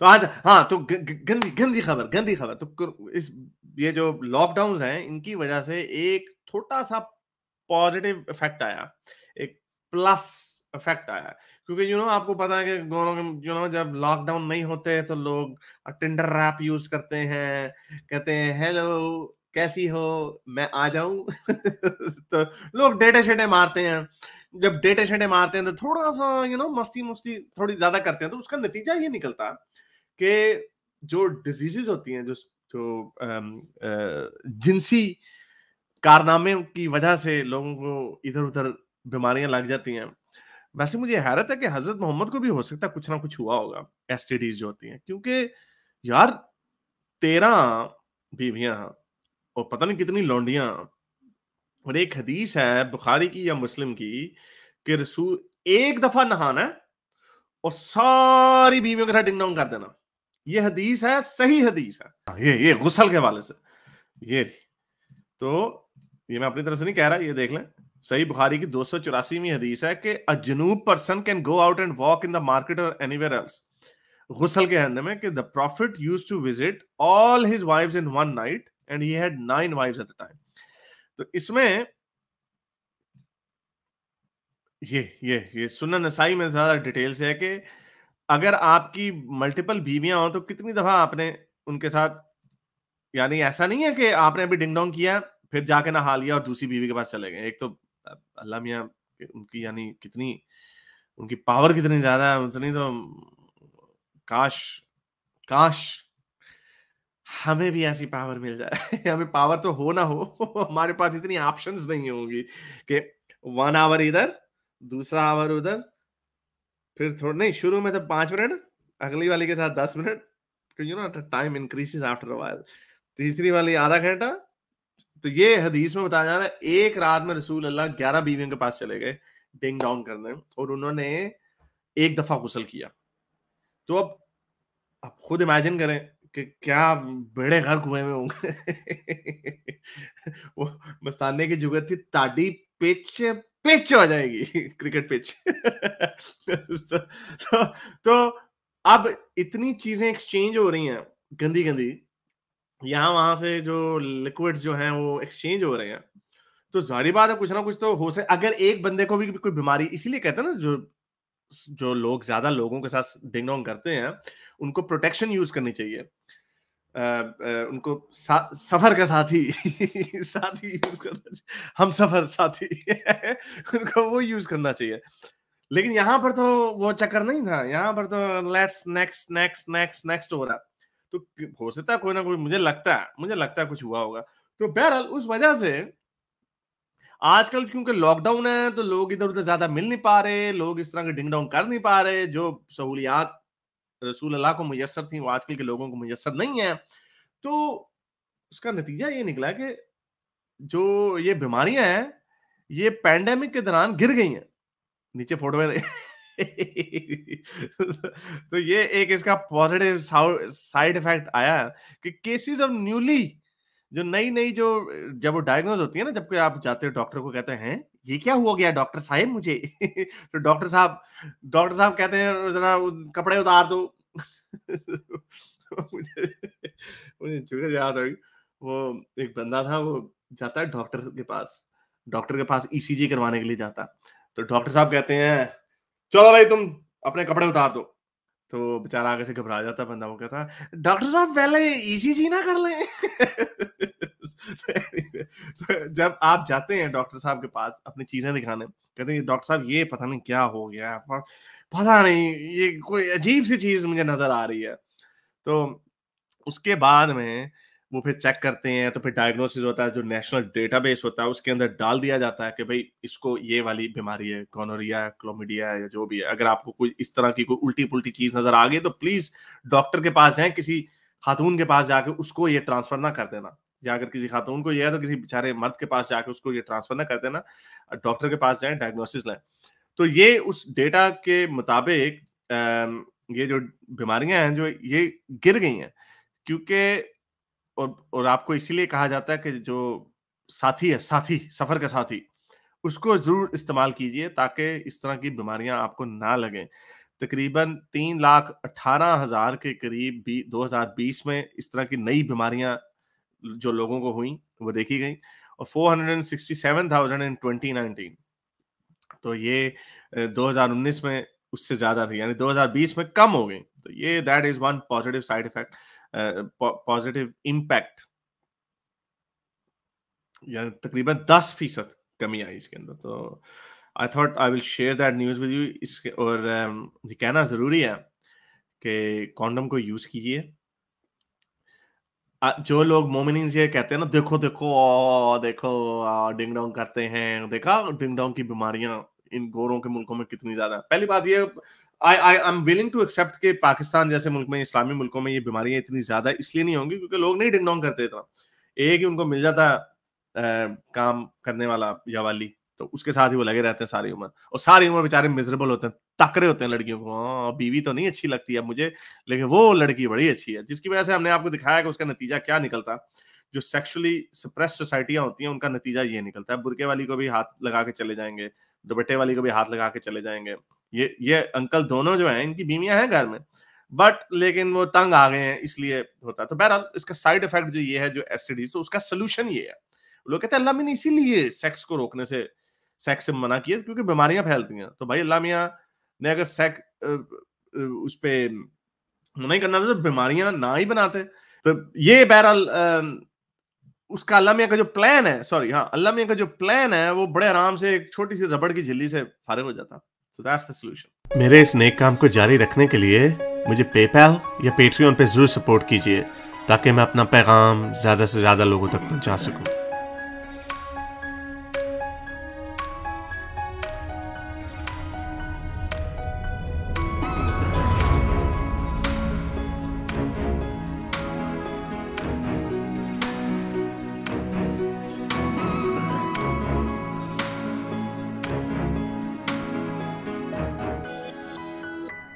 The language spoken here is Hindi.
तो आज हाँ तो गंदी गंदी खबर गंदी खबर तो इस ये जो लॉकडाउन हैं इनकी वजह से एक छोटा सा पॉजिटिव इफेक्ट आया एक प्लस इफेक्ट आया क्योंकि यू you नो know, आपको पता है कि यू नो जब लॉकडाउन नहीं होते तो लोग टिंडर रैप यूज करते हैं कहते हैं हेलो कैसी हो मैं आ जाऊं तो लोग डेटे शेटे मारते हैं जब डेटे शेटे मारते हैं तो थोड़ा सा यू you नो know, मस्ती मुस्ती थोड़ी ज्यादा करते हैं तो उसका नतीजा ये निकलता है कि जो डिजीजेस होती हैं जो जो जिनसी कारनामे की वजह से लोगों को इधर उधर बीमारियां लग जाती हैं वैसे मुझे हैरत है कि हजरत मोहम्मद को भी हो सकता है कुछ ना कुछ हुआ होगा एस जो होती हैं क्योंकि यार तेरह बीवियां और पता नहीं कितनी लौंडियां और एक हदीस है बुखारी की या मुस्लिम की कि रसूल एक दफा नहाना और सारी बीवियों के साथ डिंग डाउन कर देना ये हदीस है सही हदीस है हाँ, ये ये गुसल के वाले से ये तो ये मैं अपनी तरह से नहीं कह रहा ये देख लें सही बुखारी की दो सौ चौरासीवी हदीस है कि अजनूब person can go out and walk in the market और एनीवेयर एल्स गुसल के अंदर में कि the prophet use to visit all his wife in one night and he had nine wife at the time तो इसमें ये ये ये सुनन नसाई में ज्यादा डिटेल्स है कि अगर आपकी मल्टीपल बीवियां हो तो कितनी दफा आपने उनके साथ यानी ऐसा नहीं है कि आपने अभी डिंग डोंग किया फिर जाके नहा लिया और दूसरी बीवी के पास चले गए एक तो अल्लाह मियाँ उनकी यानी कितनी उनकी पावर कितनी ज्यादा है उतनी तो काश काश हमें भी ऐसी पावर मिल जाए हमें पावर तो हो ना हो हमारे पास इतनी ऑप्शंस नहीं होगी कि वन आवर इधर दूसरा आवर उधर फिर थोड़ा नहीं शुरू में तो पांच मिनट अगली वाली के साथ दस minute you know time increases after while तीसरी वाली आधा घंटा तो ये हदीस में बताया जा रहा है एक रात में रसूल अल्लाह ग्यारह बीवियों के पास चले गए डिंग डाउन करने और उन्होंने एक दफा गुसल किया तो अब आप खुद इमेजिन करें कि क्या बड़े घर कुएं में होंगे वो मस्ताने की जुगत थी ताडी पिच पिच हो जाएगी क्रिकेट पिच तो, तो, तो अब इतनी चीजें एक्सचेंज हो रही हैं गंदी गंदी यहाँ वहां से जो लिक्विड्स जो हैं वो एक्सचेंज हो रहे हैं तो जारी बात है कुछ ना कुछ तो हो सके अगर एक बंदे को भी कोई बीमारी इसीलिए कहते हैं ना जो जो लोग ज्यादा लोगों के साथ डिंग करते हैं उनको प्रोटेक्शन यूज करनी चाहिए उनको सा, सफर का साथी साथी यूज करना हम सफर साथी उनको वो यूज करना चाहिए लेकिन यहाँ पर तो वो चक्कर नहीं था यहाँ पर तो let's next next next next हो रहा तो हो सकता है कोई ना कोई मुझे लगता है मुझे लगता है कुछ हुआ होगा तो बहरहाल उस वजह से आजकल क्योंकि लॉकडाउन है तो लोग इधर उधर ज्यादा मिल नहीं पा रहे लोग इस तरह के डिंग डाउन कर नहीं पा रहे जो सहूलियात रसूल अल्लाह को मैसर थी वो आजकल के लोगों को मैसर नहीं है तो उसका नतीजा ये निकला कि जो ये बीमारियां हैं ये पैंडेमिक के दौरान गिर गई हैं नीचे फोटो में तो ये एक इसका पॉजिटिव साइड इफेक्ट आया कि केसेस ऑफ न्यूली जो नई नई जो जब वो डायग्नोज होती है ना जबकि आप जाते हो डॉक्टर को कहते हैं ये क्या हुआ गया डॉक्टर साहब मुझे तो डॉक्टर साहब डॉक्टर साहब कहते हैं जरा कपड़े उतार दो मुझे मुझे जगह याद आई वो एक बंदा था वो जाता है डॉक्टर के पास डॉक्टर के पास ईसीजी e करवाने के लिए जाता तो डॉक्टर साहब कहते हैं चलो भाई तुम अपने कपड़े उतार दो तो बेचारा आगे से घबरा जाता बंदा वो कहता डॉक्टर साहब पहले ईसीजी e ना कर ले तो जब आप जाते हैं डॉक्टर साहब के पास अपनी चीजें दिखाने कहते हैं डॉक्टर साहब ये पता नहीं क्या हो गया पता नहीं ये कोई अजीब सी चीज मुझे नजर आ रही है तो उसके बाद में वो फिर चेक करते हैं तो फिर डायग्नोसिस होता है जो नेशनल डेटाबेस होता है उसके अंदर डाल दिया जाता है कि भाई इसको ये वाली बीमारी है कॉनोरिया क्लोमीडिया या जो भी है अगर आपको कोई इस तरह की कोई उल्टी पुल्टी चीज नजर आ गई तो प्लीज डॉक्टर के पास जाए किसी खातून के पास जाके उसको ये ट्रांसफर ना कर देना जाकर किसी खातून को यह है तो किसी बेचारे मर्द के पास जाकर उसको ये ट्रांसफर ना कर देना डॉक्टर के पास जाए डायग्नोसिस लें तो ये उस डेटा के मुताबिक ये जो बीमारियां हैं जो ये गिर गई हैं क्योंकि और और आपको इसीलिए कहा जाता है कि जो साथी है साथी सफर का साथी उसको जरूर इस्तेमाल कीजिए ताकि इस तरह की बीमारियां आपको ना लगें तकरीबन तीन लाख अट्ठारह हजार के करीब दो हजार बीस में इस तरह की नई बीमारियां जो लोगों को हुई वो देखी गई और 467,000 इन 2019 तो ये 2019 में उससे ज्यादा थी यानी 2020 में कम हो गई तो ये that is one positive side effect positive impact यानी तकरीबन 10 फीसद कमी आई इसके अंदर तो I thought I will share that news with you इसके और ये कहना ज़रूरी है कि कॉन्डम को यूज़ कीजिए जो लोग मोमिन ये कहते हैं ना देखो देखो ओ, देखो डिंग डोंग करते हैं देखा डिंग डोंग की बीमारियां इन गोरों के मुल्कों में कितनी ज्यादा पहली बात ये I I am willing to accept कि पाकिस्तान जैसे मुल्क में इस्लामी मुल्कों में ये बीमारियां इतनी ज्यादा इसलिए नहीं होंगी क्योंकि लोग नहीं डिंग डोंग करते इतना एक ही उनको मिल जाता आ, काम करने वाला या वाली तो उसके साथ ही वो लगे रहते हैं सारी उम्र और सारी उम्र बेचारे मिजरेबल होते हैं तकरे होते हैं लड़कियों को हाँ, बीवी तो नहीं अच्छी लगती है मुझे लेकिन वो लड़की बड़ी अच्छी है जिसकी वजह से हमने आपको दिखाया कि उसका नतीजा क्या निकलता जो सेक्सुअली सप्रेस सोसाइटियां होती हैं उनका नतीजा ये निकलता है बुरके वाली को भी हाथ लगा के चले जाएंगे दुपट्टे वाली को भी हाथ लगा के चले जाएंगे ये ये अंकल दोनों जो हैं इनकी बीवियां हैं घर में बट लेकिन वो तंग आ गए हैं इसलिए होता है तो बहरहाल इसका साइड इफेक्ट जो ये है जो एसटीडीज तो उसका सोल्यूशन ये है लोग कहते हैं अल्लाह मैंने इसीलिए सेक्स को रोकने से सेक्स से मना किया क्योंकि बीमारियां फैलती हैं तो भाई अल्लाह मियाँ ने अगर सेक्स उस पर मना ही करना था तो बीमारियां ना ही बनाते तो ये बहरहाल उसका अल्लाह मियाँ का जो प्लान है सॉरी हाँ अल्लाह मियाँ का जो प्लान है वो बड़े आराम से एक छोटी सी रबड़ की झिल्ली से फारिग हो जाता सो दैट्स द सॉल्यूशन मेरे इस नेक काम को जारी रखने के लिए मुझे पेपैल या पेट्रियन पे जरूर सपोर्ट कीजिए ताकि मैं अपना पैगाम ज़्यादा से ज़्यादा लोगों तक पहुंचा सकूं